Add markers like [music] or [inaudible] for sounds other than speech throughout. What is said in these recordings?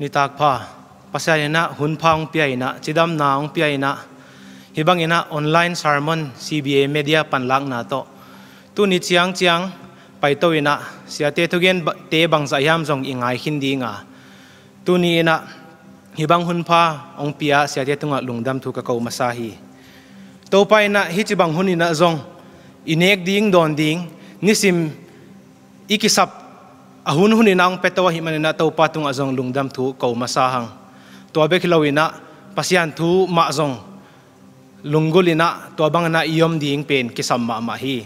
ni tak pa pasaya na hunphang piai na chidam naung piai na hibang ina online sermon CBA media pan lang na to tu ni chiang chiang pai to ina sia te gen te bang za yam jong ingai hindi nga tu ni ina hibang hunpha ong pia sia te tunga lungdam thu ka ko masahi to pai na hi chi bang hunina jong inek ding don ding nisim ikisap ahunhuni na ang petawa himanin na tau patung azong lungdam tu kau masahang. Tuabe kilawi pasian pasyan tu maazong. Lungguli na tuabang na iyom diing pen kisama mahi.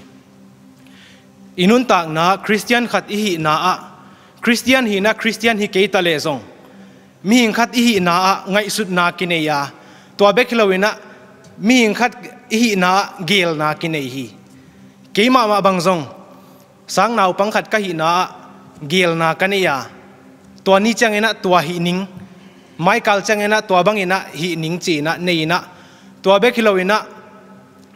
Inuntak na Christian kat ihi a Christian hi na Christian hi kay talesong. Mihing kat ihi naa ngay sud na kineya. Tuabe kilawi miing khat kat ihi na gel na kinehi. Kay mama bangzong. Sang ka hi na gil na kan iya tua ni chang ena tua hi ning mai kal chang ena tua bang ena hi ning chi na nei na tua be khilo ena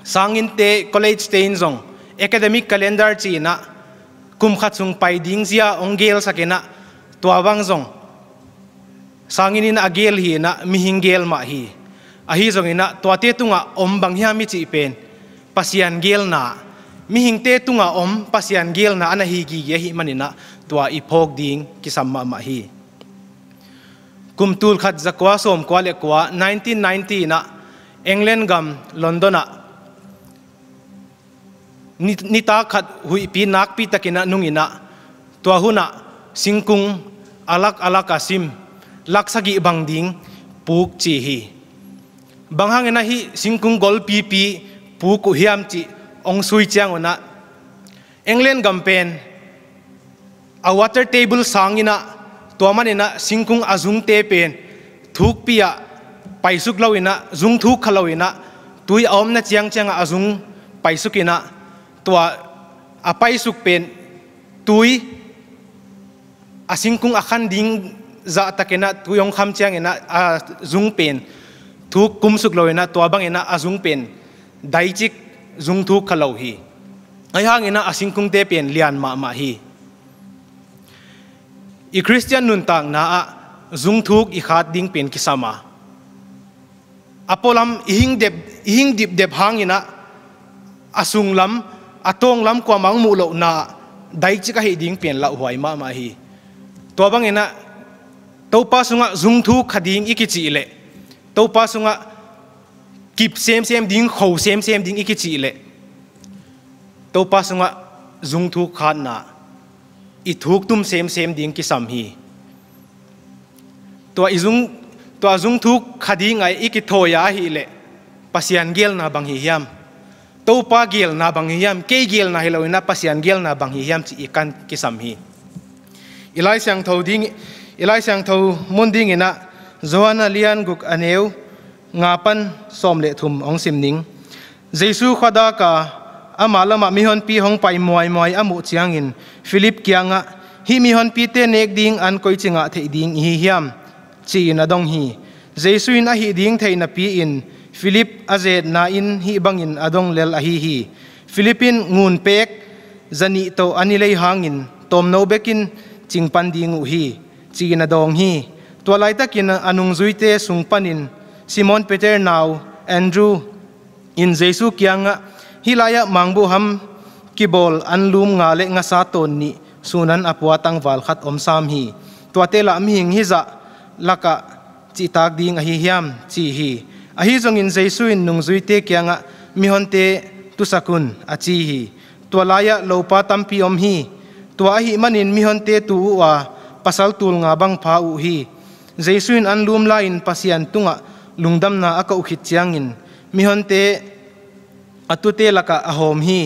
sangin te college te in zong academic calendar chi na kum kha chung pai ding zia ong gel sakena tua bang zong sangin in gel hi na mi gel ma hi ahi zong ina tua te tunga om bang hi mi chi pen pasian gel na mi te tunga om pasian gel na ana hi gi ye hi manina tua iphok ding kisamma ma hi kumtul khat zakwa som kwale kwa 1990 na england gam londona nita khat hui pi nak pi takina nungina tua huna singkung alak alak asim laksagi bang ding puk chihi banghang na hi singkung gol pi pi puk hiam chi ong sui chiang ona england gam pen a water table sangina tuamanina singkung azung te pen thuk pia paisuk loina zung thu khaloina tui omna chiang changa azung paisukina tua a paisuk pen tui asingkung akhan ding za takena tuyong kham changena a zung pen thuk kumsuk loina tua bangena azung pen daichik zung thu khalo hi ai hangena asingkung te pen lian ma ma hi อีคริสเตียนนุนต่างนาจุงทุกอีขาดดิ้งเป็นกิสมาอพอลำหิงเด็บหิงดิบเด็บหางอินะอาสุงลำอาตงลำกว่ามังมูโลนาได้จิกะเหดิ้งเป็นละหวยมามาฮีตัวบังอินะตัวป้าสุงะจุงทุกขดิ้งอีกิจิเละตัวป้าสุงะกิบเซมเซมดิ้งเขาเซมเซมดิ้งอีกิจิเละตัวป้าสุงะจุงทุกขานนาอีทุกตุ้มเซมเซมดิ่งกิสัมฮีตัวอิจุงตัวจุงทุกคดีไงอีกิทอยาฮีเละปัสยันเกลนาบังฮิยามตัวปาเกลนาบังฮิยามเกเกลนาฮิลาวินาปัสยันเกลนาบังฮิยามจีกันกิสัมฮีอีไลเซียงทาวดิ่งอีไลเซียงทาวมุนดิ่งนะจวนาเลียนกุกอเนวงาปันสอมเลทุมองสิมนิงเยซูขวดากา ama lama mi hon pi hong pai moi moi amu in philip kianga hi mi hon pi te nek ding an koi chinga the ding hi hiam chi in adong hi jesuin a hi ding thei na pi in philip aze na in hi bang in adong lel a hi hi philippin ngun pek zani to anilei hangin tom no bekin chingpan ding u hi chi in adong hi lai tualai takin anung zuite sungpanin simon peter now andrew in jesu kianga hilaya mangbu ham kibol anlum nga le nga sa ton ni sunan apwa tang wal khat om sam hi tua te la mi hing hi laka chi tak ding a hi hiam chi hi a hi zong in zai suin nung zui te kya mi hon te tu sakun a chi hi tua laya lo pa tam pi om hi tua hi manin mi hon te tu wa pasal tul nga bang pha u hi zai suin an lum la in pasian tunga lungdam na aka u khit mi hon te อัตุเตลกะอโฮมฮี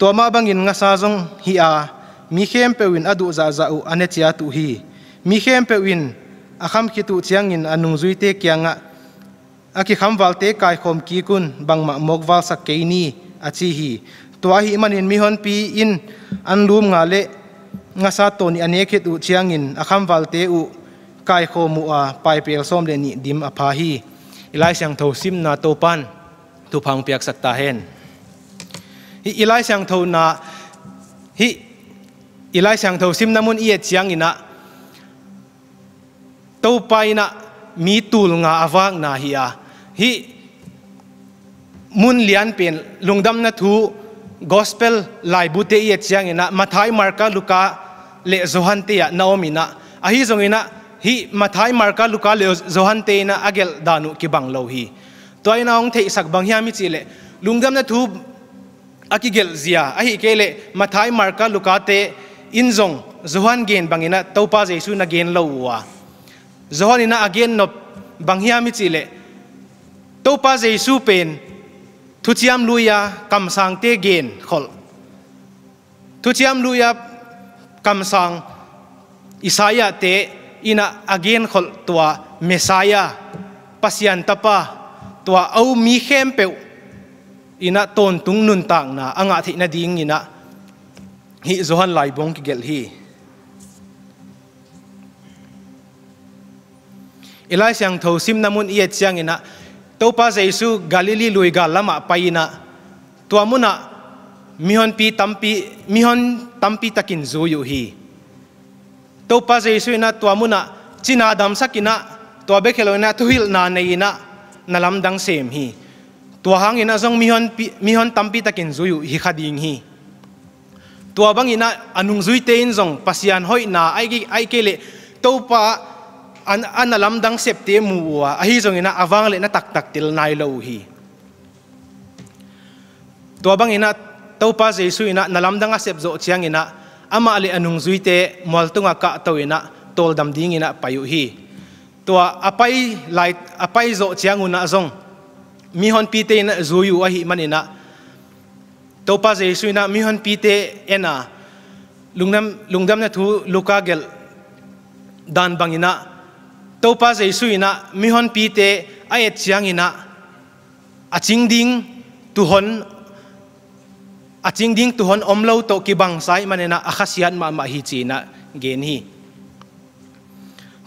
ตัวมาบังอินงาซาซงฮีอามิเข้มเปวินอดุจาจาอุอเนจยาตุฮีมิเข้มเปวินอาคำคิตุเชียงอินอนุงจุยเตกียงะอคิคำวัลเตกายคมกีกุนบังมะมกวาลสักเกนีอาชีฮีตัวฮีมันอินมิฮอนปีอินอันลูมงาเลงาซาตุนีอเนคิตุเชียงอินอาคำวัลเตอุกายคมัวไปเปลี่ยนสมเด็จดิมอภาฮีไลเซียงโทซิมนาโตปัน tu phang piak sak ta hen hi ilai sang tho na hi ilai sang tho sim namun ie chiang ina to pai na mi tul nga awang na hi a hi mun lian pen lungdam na thu gospel lai bu te ie chiang ina mathai marka luka le zohan te ya naomi na a hi zong ina hi mathai marka luka le zohan te na agel danu ki bang lo hi toy na ong thei sak bang hiami chi le lungdam na thu aki gel zia ahi ke le mathai marka lukate inzong zohan gen bangina topa jesu na gen lo wa zohan ina again no bang hiami chi le topa jesu pen thu chiam luya kam sang te gen khol thu chiam luya kam sang isaya te ina again khol tua mesaya pasyan tapa ตัวเอามีเข้มเปวอินะตนตุงนุนต่างนะอ่างอาทินะดิ่งอินะฮิจฮันไลบงกิเกลฮีอิลาเสียงทศิมนามุนเอียดเสียงอินะตัวพระเยซูกาลิลีลุยกาลละมาไปนะตัวมุนะมิฮอนปีตัมปีมิฮอนตัมปีตะกินซูอยู่ฮีตัวพระเยซูนะตัวมุนะจินาดามสักินะตัวเบคเลนะทุฮิลนาเนยนะ na lam dang sem hi tua hang ina zong mihon mihon tampi takin zuyu hi khading hi tua bang ina anung zui in zong pasian hoi na ai gi ai kele topa an an lam dang sep te mu wa a hi zong ina awang le na tak tak til nai lo hi tua bang ina topa su ina na lam dang a sep zo chiang ina ama le anung zui te mol tunga ka to ina tol dam ding ina payu hi ตัวอภัยไลอภัยโจเจียงุนอาจงมีฮอนปีเตนรูอยู่อหิมันนะตัวป้าเจสุนะมีฮอนปีเตเอนะลุงน้ำลุงดำนะทูลูกาเกลดานบังอินะตัวป้าเจสุนะมีฮอนปีเตไอเอเจียงอินะอาจิงดิงตุฮอนอาจิงดิงตุฮอนอมเลวโตกิบังไซมันนะอาคาเซียนมามาฮิจีนะเกนฮี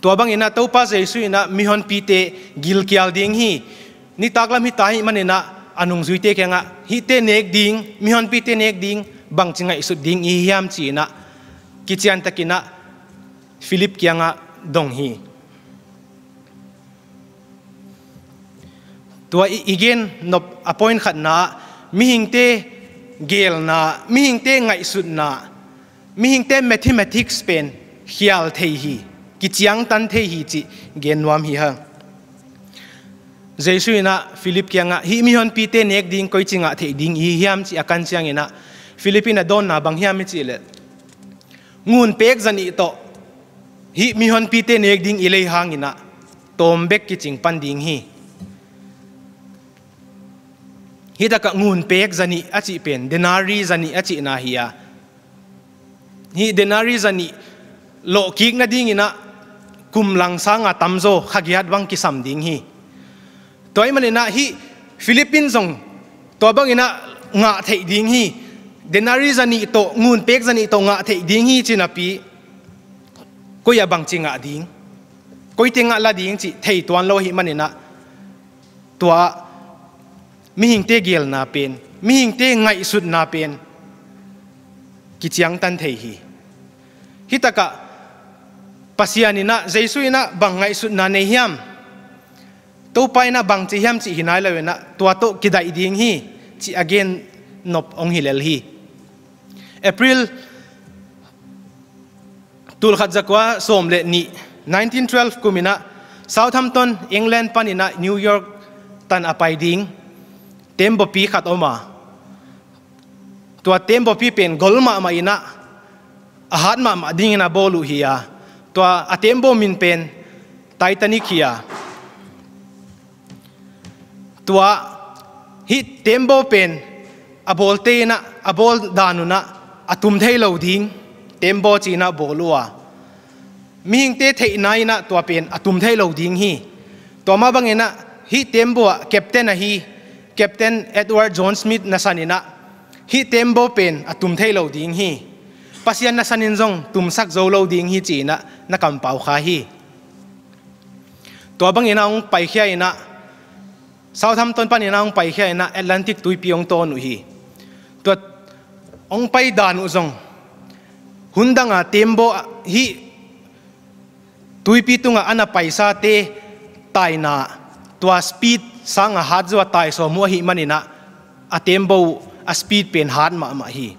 tu bang ina tau pas yesu ina mihon pite gil kial ding hi ni taklam hi man ina anung zuite kenga hite nek ding mihon pite nek ding bang cinga isut ding ihiam ci ina kician takina philip kianga dong hi tua igen no apoin khat na mihing te gel na mihing te ngai sut na mihing te mathematics pen khial thei กิจยังตันเทหิจิเกนวามหิฮังเจสุนะฟิลิปยังะฮิมิฮอนพีเตเนกดิ้งก็จิงอะเทดิ้งอีฮิมจิอักันเชียงนะฟิลิปินะโดนนะบังฮิมจิเลงูนเป็กจันอีโตฮิมิฮอนพีเตเนกดิ้งอิเลฮังินะตอมเบกกิจิงปันดิ้งฮีฮิตะกะงูนเป็กจันอีอจิเป็นเดนารีจันอีอจินาฮิยาฮิเดนารีจันอีโลกิกนาดิ้งนะ kum lang sanga tamzo khagiat bang ki sam ding hi toy mani na hi philippines zong to bang ina nga thei ding hi denari zani to ngun pek zani to nga thei ding hi china pi ko ya bang chinga ding koi te nga la ding chi thei tuan lo hi mani na tua mi hing te gel na pen mi hing te ngai sut na pen ki chiang tan thei hi hitaka pasiani na jaisui na bangai su na nei to pai na bang chi hiam chi hinai lawe na tua to kidai ding hi chi again nop ong hilel hi april tul khat zakwa som le ni 1912 kumina southampton england panina new york tan apai ding tembo pi khat oma tua tembo pi pen golma ma ina ahat ma ma ding na bolu hiya ตัวอัเตมโบมินเป็นไททานิกียตัวฮิตเทมโบเป็นอบอลเตนะอบอลดานุนะอตุมเทลอดิงเทมโบจีนะบอลัวมีหิงเตเทนายนะตัวเป็นอตุมเทลอดิงฮีตัวมาบังเอนะฮิตเทมโบแคปเทนนะฮีแคปเทนเอ็ดเวิร์ดจอห์นสมิธนัสันินะฮิตเทมโบเป็นอตุมเทลอดิงฮี pasian na sanin zong tumsak zolo ding hi chi na na kam pau kha hi to bang ina ong pai khia ina southampton pan ina ong pai khia ina atlantic tui piong to nu hi to ong pai dan u zong hundanga tembo hi tui pi tunga ana paisa te taina tua speed sanga hat zo tai so mo hi manina atembo a speed pen hat ma ma hi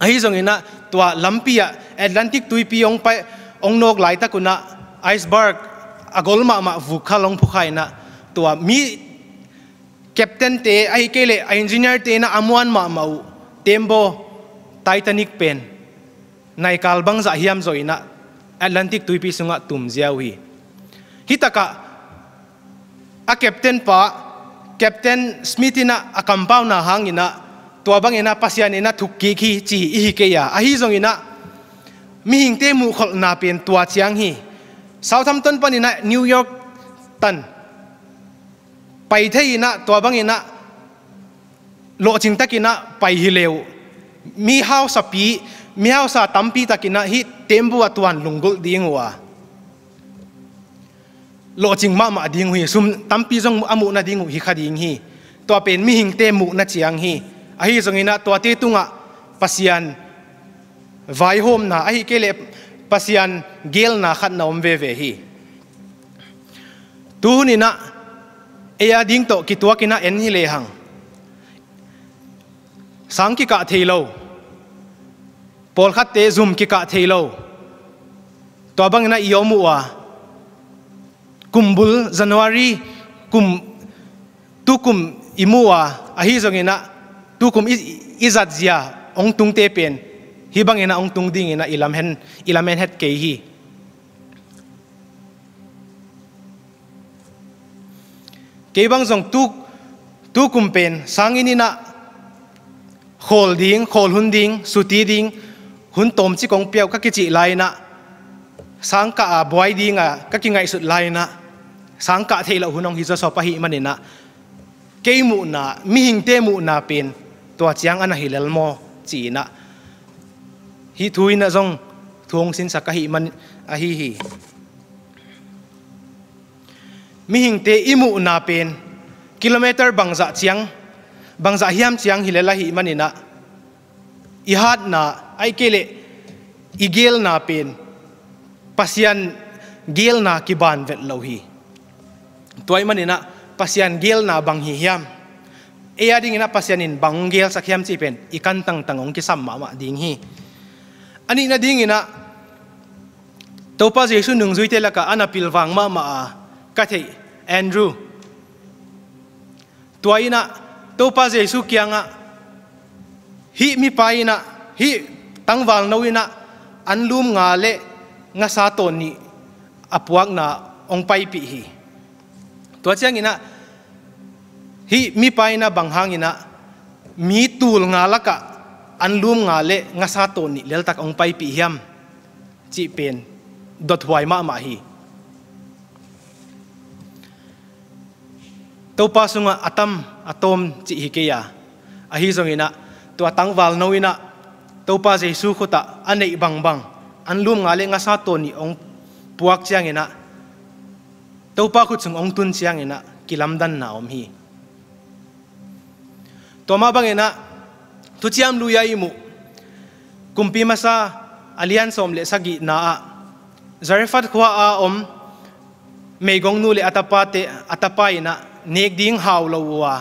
ai zong ina tua lampia atlantic tuipi ong pa ong nok lai ta kuna iceberg agolma ma vukha long phukhai na tua mi captain te ai kele engineer te na amwan ma mau tembo titanic pen nai kalbang za hiam zoina atlantic tuipi sunga tum ziawi hitaka a captain pa captain smithina a compound na hangina ตัวบางเอ็นะพัศยานีนะทุกกี้ขี้จีอีเกียอาฮิจงอินะมีหิงเตมูขลนาเป็นตัวเชียงฮีเซาทัมตันปันอินะนิวยอร์กตันไปเทีนะตัวบางเอ็นะโลจิงตะกินะไปฮิเลวมีฮาวสปีมีฮาวสาตัมปีตะกินะฮิเต็มบัวตวนลุงกุลดีงัวโลจิงมามาดีงฮีซุมตัมปีจงอมุนาดีงฮีคดีงฮีตัวเป็นมีหิงเตมูนะเชียงฮี ahi zongina to ti tunga pasian vai hom na ahi kele pasian gel na khat na om ve hi tu ni na eya ding to ki tua kina en hi le hang sang ki ka thelo pol khat te zum ki ka thelo to bang na iomu wa kumbul january kum tu kum imua ahi zongina tu kum izat zia ong tung te pen hi bang ena ong tung ding ena ilam hen ilam hen het ke hi ke bang zong tu tu kum pen sangin ina khol ding khol hun ding suti ding hun tom chi kong piao ka ki chi lai na sang ka a boy ding a ka ki ngai sut lai na sang ka thei la hunong hi zo so pa hi manina ke mu na mi hing te mu na pen ตัวจียงอันหิเลลโมจีนะฮิทุยนะจงทวงสินสักหิมันอหิฮีมิหิงเตอิมุนาเป็นกิโลเมตรบางจะเจียงบางจะเฮียมเจียงหิเลลหิมันินะอิฮัดนะไอเกเลอิเกลนาเป็นปัสยันเกลนากิบานเวทโลหีตัวมันนินะปัสยันเกลนาบางหิเฮียม e a ding ina pasianin banggel sakhiam chi pen ikan tang tangong ki sam ma ding hi ani na ding ina topa jesu nung zui te laka ana pilvang ma ma ka the andrew tuaina topa jesu kianga hi mi paina hi tangwal noina anlum nga le nga sa to ni apuak na ong pai pi hi tuachang ina hi mi paina banghangina mi tul nga laka anlum nga le nga sa to ni lel tak ong pai pi hiam chi pen dot huai ma ma hi to pa sunga atam atom chi hi ke ya a hi zongina to atang wal noina to pa jesu khuta anei bang bang anlum nga le nga sa to ni ong puak chiangena to pa khu chung ong tun chiangena kilamdan na om hi toma bangena tu chiam luya imu kumpi masa alian som le sagi na a zarifat khwa a om meigong nu le atapa te atapa ina nek ding haw lo wa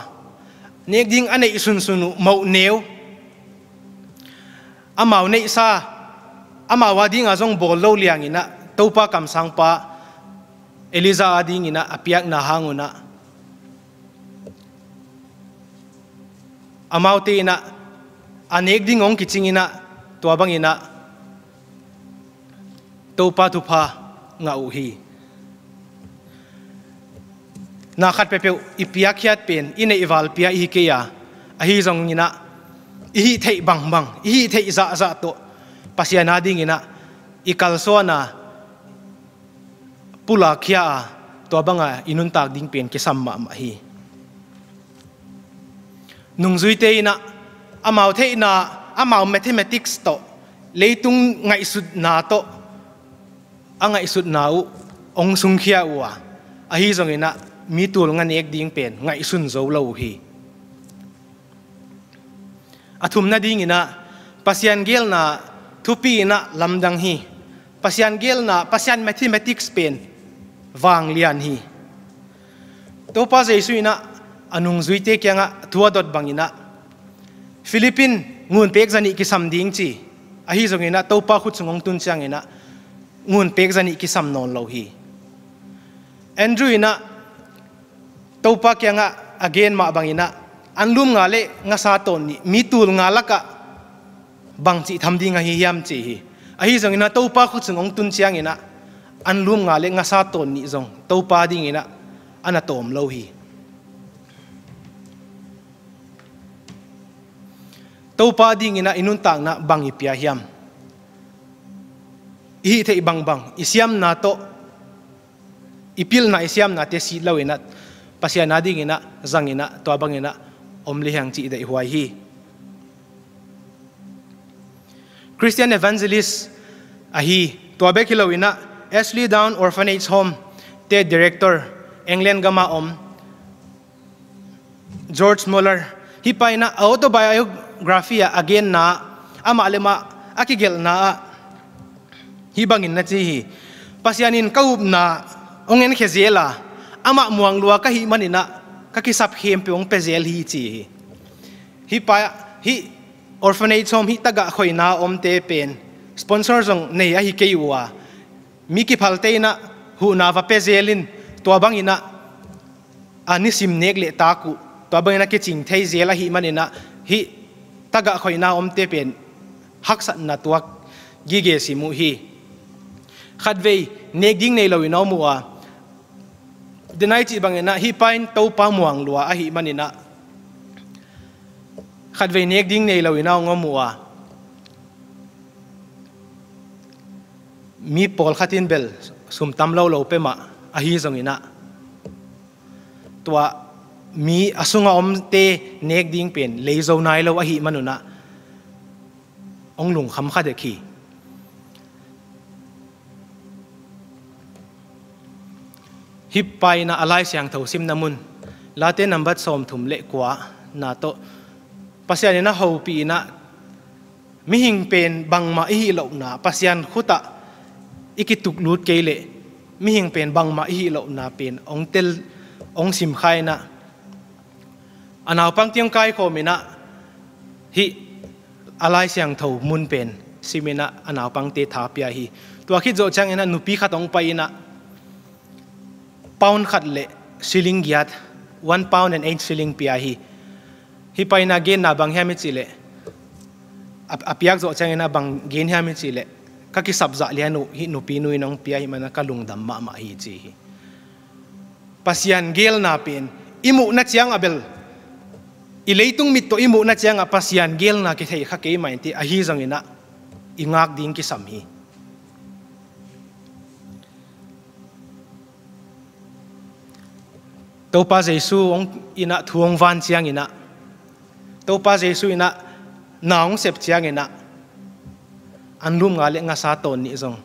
nek ding ane isun sunu mau neu amau nei sa amawa ding azong bol lo liang ina topa kam sang pa eliza ading ina apiak na hanguna Amau amauti ina anek ding ong kiching ina tua bang ina topa tupa nga uhi na khat pepe ipia khiat pen ine iwal pia hi ke ya ahi jong ina hi thei bang bang hi thei za za to pasiana ding ina ikal sona pula khia tua banga inun tak ding pen ke samma ma hi นุ่งซุยเตนะอามาเทนะอามาแมทเมติกส์โตเลยตุงไงสุดนาโตอางไงสุดนาอองสุงเขียวอ่ะอาฮีสงเงนะมีตัวงันเอกดิ่งเป็นไงสุนโจเาวฮีอธทุมนาดิ่งเงนะปัสยันเกลนะทุปีนะลำดังฮีปัสยันเกลนะปัสยันแมทเมติกส์เป็นวางเลียนฮีตัวภาษาสุยนะ anung zuite kyanga thua dot bangina philippine ngun pek jani ki sam ding chi a hi zongina topa khut chungong tun changina ngun pek jani ki sam non lo hi andrew ina topa kyanga again ma bangina anlum nga le nga sa ton ni mitul nga laka bang chi tham ding a hi yam chi hi a hi zongina topa khut chungong tun changina anlum nga le nga sa ton ni zong topa dingina ana tom lo hi Taupadi nga inuntang na bang ipiyahyam. Ihi ite ibang bang. Isyam na to, Ipil na isyam na te silaw inat. Pasya nadi nga zang ina, tuabang ina, omlihang ti ida ihuayhi. Christian evangelist ahi tuabe kilaw ina Ashley Down Orphanage Home te director England gamaom George Muller hipaina autobiography graphia again na ama lema akigel na hibangin na chi pasianin kaup na ongen khezela ama muang lua ka hi manina ka ki sap hem pe ong pezel hi chi hi pa hi orphanage home hi taga khoina om te pen sponsor jong nei a hi keiwa mi ki phalte na hu na va pezelin to bangina ani sim nek le ta to bangina ke ching thei zela hi manina hi taga khoi na om te pen hak san na tuak gi ge si mu hi khat ve ne ding nei lo ino mu a denai chi bang e na hi pain to pa muang lua a hi na, khat ve ne ding nei lo ino ngom mu a mi pol khatin bel sum tam lo lo pe ma a hi zong ina tua มีอสุงอมเตเนกดิ้งเป็นเลโซนายเราอหิมันุนะองหลุงคำข้าเด็กขีฮิปไปนะอะไรเสียงเท่าซิมนามุนลาเตนัมบัดสอมถุมเละกว่านาโตปัสยานีนะฮาปีนะมิหิงเป็นบังมาอิเหล่านาปัสยานขุตะอีกิตุกลูดเกลเลมิหิงเป็นบังมาอิเหล่านาเป็นองเตลองซิมไขนะอนาปังเตียงไกลโคมินะฮิอะไรเสียงเท่ามุนเป็นสิมมนะอนาปังเตถ้าพปยาฮิตัวคิดจโจังเงินะนุปีขัดองไปนะพาวน์ขัดเละสิลิงยาดวันพาวน์และเอ็นซิลิงพปยาฮิฮิไปนะเกนนะบางแห่งมิจิเละอะภิยากโจังเงินนะบางเกนแห่งมิจิเละก็คิดสับสะเลียนุฮินุปีนุยน้องพีปยาฮิมันก็ลุงดัมมะม่ฮิ่ิฮิพัศยันเกลนับเป็นอิมุนัดเสียงอเบล ileitung mit to imu na chang apasian gel na ki thei kha ke mai ti ahi jang ina ingak ding ki sam hi to pa jesu ong ina thuong van chiang ina to pa jesu ina naung sep chiang ina an lum nga le nga sa ton ni zong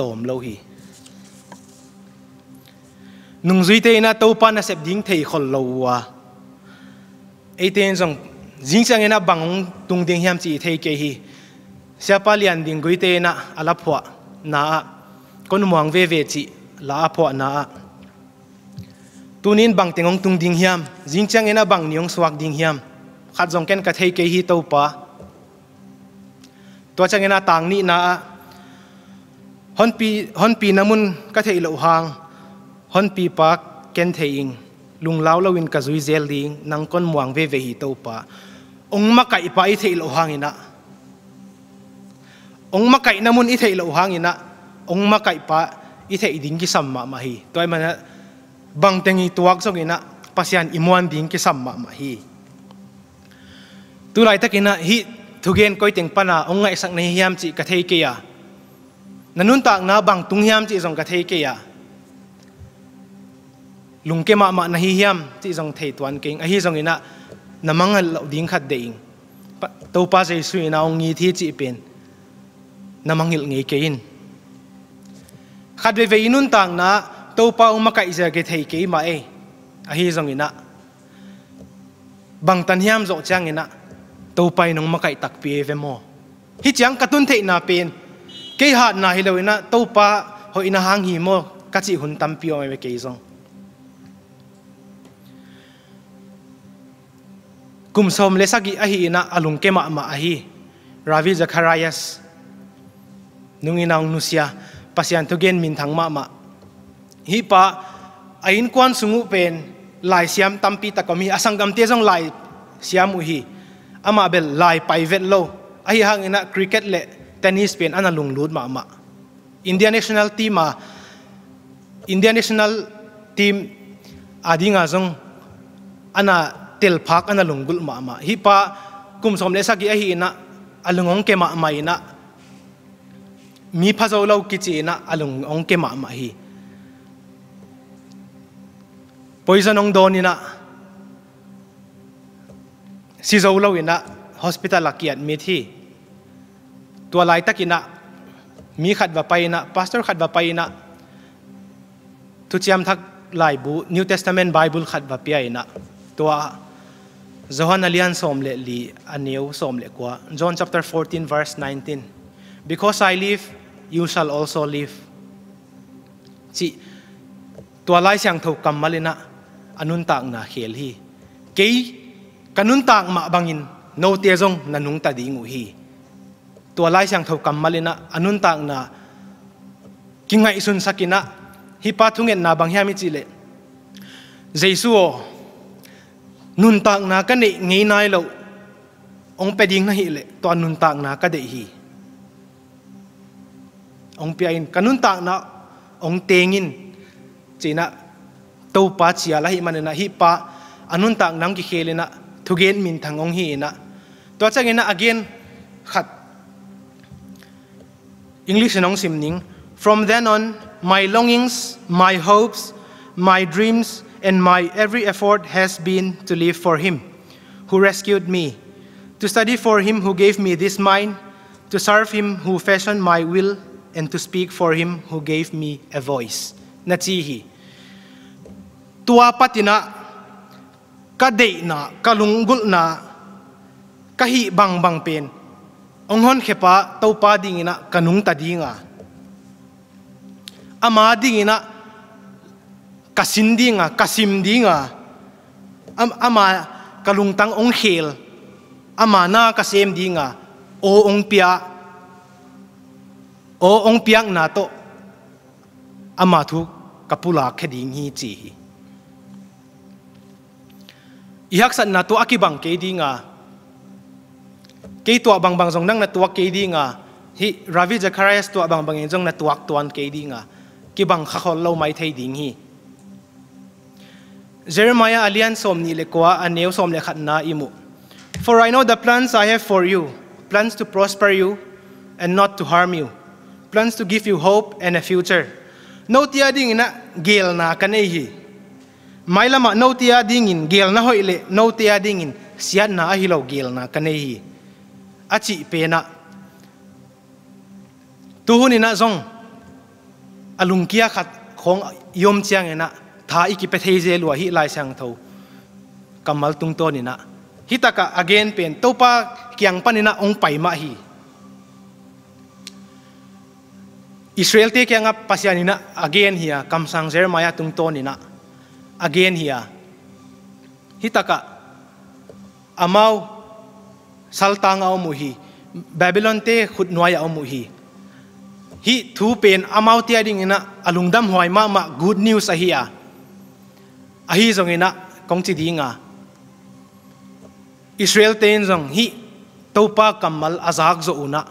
tom lo hi nung zui te ina to pa na sep ding thei khol lo wa ấy tên rằng dính sang na bằng tung tiếng hiam chỉ thấy cái hi sẽ phải liền đình gửi tên na alap hoa na con muang về về chỉ là ap hoa na bằng tiếng ông tung ding hiam jing chang ena bang niong swak ding hiam khat jong ken ka thei ke hi to pa to chang ena tang ni na hon pi hon pi namun cái thấy lo hang hon pi pa ken thấy ing lung lao lo in kazui zui zel ding nang kon muang ve ve hi to pa ong ma kai pa i thei lo hangina ong ma kai namun i thei lo ina ong ma kai pa i thei ding ki samma ma hi toy mana bang tengi tuak songina pasian imuan ding ki samma ma hi tu lai takina hi thugen koi teng pana ong ngai sak nei hiam chi ka thei ke ya nanun tak na bang tung hiam chi zong ka thei ke ya lungke ma ma na hi hiam ti jong thei tuan king a hi jong ina namang lo ding khat ing, to pa je su ina ong ngi thi chi pen namang il ngi kein khat ve ve inun tang na to pa um ka izer ge thei ke ma e a hi jong ina bang tan hiam zo chang ina to pai nong ma kai tak pi e ve mo hi chang katun thei na pen ke ha na hi lo ina to pa ho ina hang hi mo ka chi hun tam pi o me ke jong kumsom lesagi ahi ina alung kema ma ahi ravi zakharayas nungina ung nusia pasian tugen min thang ma ma hi pa ain kwan sungu pen lai siam tampi takomi asanggam te jong lai siam uhi ama bel lai pai vet lo ahi hang ina cricket le tennis pen ana lung lut ma ma india national team ma india national team adinga jong ana เตลพักอนลุงกุลมามาฮิปะกุมสมเลสกยอหีนะอลุงองเกมาไม่นะมีพระเจ้าเรากิจนะอลุงองเกมามาฮีปอยซนองโดนินะซิโซเราอินะฮอสพิ t าลักยัดมีที่ตัวไลาตะกินะมีขัดว่าไปนะพาสเตอร์ขัดว่าไปนะทุกเชียมทักไลาบูนิวเทสเตเมนต์ไบเบิลขัดว่าไปนะตัว John alian som le li aneu som le kwa John chapter 14 verse 19 because I live you shall also live chi tua lai siang tho kam malina anun tak na khel hi ke kanun tak ma bangin no te jong nanung ta di ngu hi tua lai siang tho kam malina anun tak na kingai sun sakina hi pa thungen na bang hiami chi le jaisu นุนตากนากันเองงี้นายเราองไปดิงนะฮิเลยตอนนุนตากนากนเดฮีองเปียอินกันนุนตากนา องเตงินจีนะตูปาจชียละฮิมันนะฮิปะอนุนตากนังกิเคเลนะทุเกนมินทางองฮีนะตัวเจ้าเงินะอเกนขัดอังกฤษน้องสิมนิง from then on my longings my hopes my dreams and my every effort has been to live for him who rescued me, to study for him who gave me this mind, to serve him who fashioned my will, and to speak for him who gave me a voice. Natihi. Tua patina, kadei na, kalunggul na, kahi bang bang pen. Onghon kepa tau pa dingina kanung tadinga. Ama dingina kasin dinga am ama kalungtang ong khel ama na kasem o ong pia o ong piang na to ama thu kapula kheding hi chi hi ihak san na to akibang ke dinga ke to bang bang jong nang na to ke dinga hi ravi jakharias to bang bang jong e na tuak tuan ke dinga ki bang kha khol lo mai thei ding hi Jeremiah alian somni lekwa aneu som lekhat imu. For I know the plans I have for you, plans to prosper you and not to harm you, plans to give you hope and a future. No tia ding na gel na kanehi. hi. Mai lama no tia dingin gel na hoile no tia dingin in siat na ahilo gel na kanehi. Achi pe na. Tuhun ina zong alungkia khat khong yom chiang ina ท้าอีกไปเทเจลัวฮิไลเซียงทูกำมัลตุงโตนี่นะฮิตากะอ g ก i เป็นตัวปะเกียงปันนี่นะองไปมาฮีอิสราเอลที่เกียงกับพัศยานี่นะอเก i n เฮียคำสั่งเซอร์มายาตุงโตนี่นะอเก i n เฮียฮิตากะอามาวสัลตังเอามุฮีบาบิลอนเตขุดนวยเอามุฮีฮิทูเป็นอามาวที่อดี่งนะอลุงดัมหวยมามา good news เฮีย à hi zong ina kong chi Dinga Israel tên rằng hi topa kamal azak zo una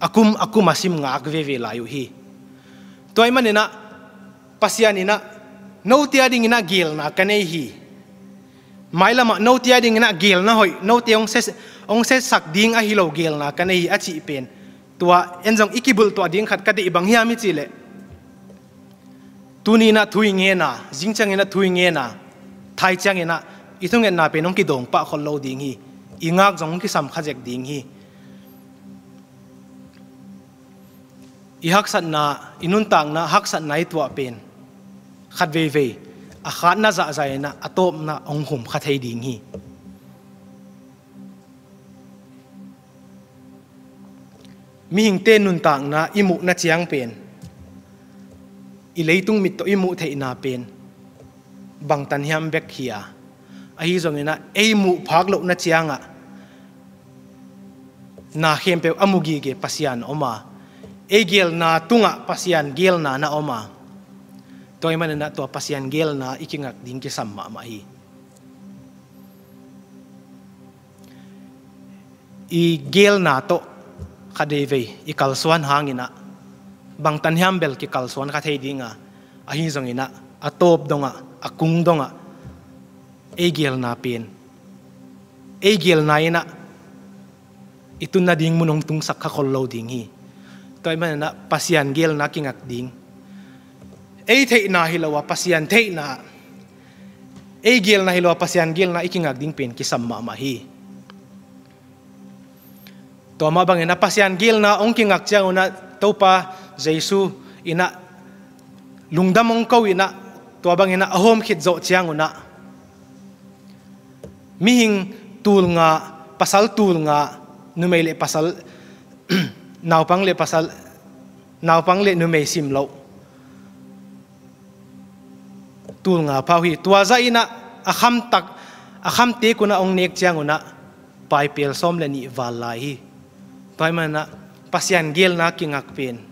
akum akum asim ngak ve ve layu hi toy manina pasianina no tia ding ina gil na kanei hi maila ma no tia ding ina gil na hoi no tia ong se ong se sak ding a hi lo gel na hi achi pen tua enjong ikibul to ding khat ka de ibang hi ami le. ตุนีน่ะทุยเงินาะจิงจังเงินาะทุยเงินาะไทยจังเงินาะอีทุ่งเงิน่ะเป็นนงค์กิดองปะคนเราดิ่งฮีอีงักจงกีสำคัญจักดิ่งฮีอีหักสันนาอินุนต่างน่ะักสันไหนตัวเป็นขัดเวเวอาขาน่ะจะใจน่ะอโตมน่ะองหุ่มขัดไทยดิ่งฮีมีหิงเต้นนุนต่างนะอิมุนะเจียงเป็น i leitung mit to i mu thei na pen bang tan hiam bek hia a hi zong ina e mu phak lo na chianga na hem pe amugi ge pasian oma e gel na tunga pasian gel na na oma toy man na to pasian gel na ikingak ding ke samma ma hi i gel na to kadeve i kalsuan hangina bang tanhyam bel ki kalsuan ka thei dinga ahi zong ina atop donga akung donga egil na pin egil na ina ito na ding munong tung sakha kollo ding hi toy man na pasian gel na kingak ding ei thei na hilawa pasian thei na ei gel na hilawa pasian gel na ikingak ding pin kisamma mahi to bang na pasian gil na ong kingak siya na topa Jesu ina lungdamong ko ina tua bang ina ahom khit zo chiang una mi hing tul nga pasal tul nga numei le pasal [clears throat] nau pang le pasal nau pang le numei sim lo tul nga pau hi tua za ina akham tak akham te kuna ong nek chiang una pai pel som le ni wal lai hi toy mana pasian gel na kingak pin.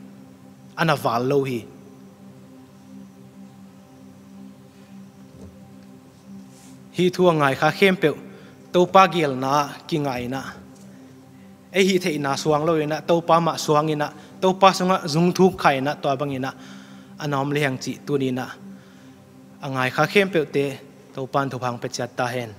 อันวาลโลฮีฮีทัวไงข้าเข้มเปียวตัวปากเกลน่ากิงไงนะไอฮีเทินาสว่างโลหยนะตัวปามาสว่างอินะตัวปาสงะจงทุกไข่นะตัวบางอินะอันนอมเลี้ยงจิตตัวนี้นะอไงข้าเข้มเปียวเตะตัวปานทุพังเป็นจัตตาเห็น